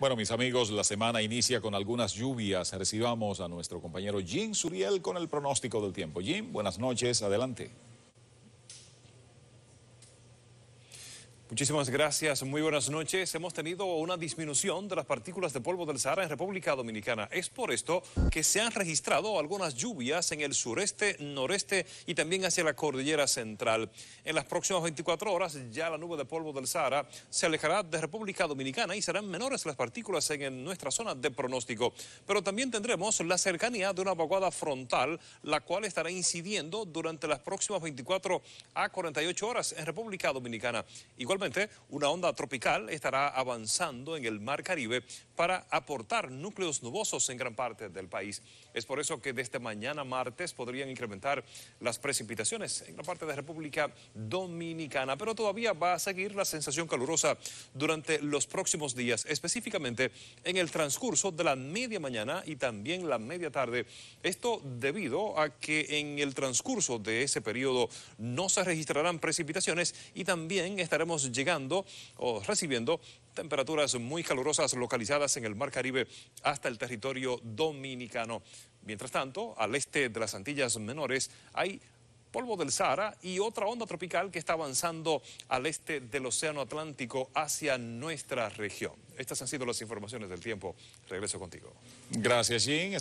Bueno, mis amigos, la semana inicia con algunas lluvias. Recibamos a nuestro compañero Jim Suriel con el pronóstico del tiempo. Jim, buenas noches, adelante. Muchísimas gracias, muy buenas noches. Hemos tenido una disminución de las partículas de polvo del Sahara en República Dominicana. Es por esto que se han registrado algunas lluvias en el sureste, noreste y también hacia la cordillera central. En las próximas 24 horas ya la nube de polvo del Sahara se alejará de República Dominicana y serán menores las partículas en nuestra zona de pronóstico. Pero también tendremos la cercanía de una vaguada frontal, la cual estará incidiendo durante las próximas 24 a 48 horas en República Dominicana. Igual una onda tropical estará avanzando en el Mar Caribe para aportar núcleos nubosos en gran parte del país. Es por eso que desde este mañana martes podrían incrementar las precipitaciones en la parte de República Dominicana, pero todavía va a seguir la sensación calurosa durante los próximos días, específicamente en el transcurso de la media mañana y también la media tarde. Esto debido a que en el transcurso de ese periodo no se registrarán precipitaciones y también estaremos llegando o recibiendo temperaturas muy calurosas localizadas en el Mar Caribe hasta el territorio dominicano. Mientras tanto, al este de las Antillas Menores hay polvo del Sahara y otra onda tropical que está avanzando al este del Océano Atlántico hacia nuestra región. Estas han sido las informaciones del tiempo. Regreso contigo. Gracias, Jim.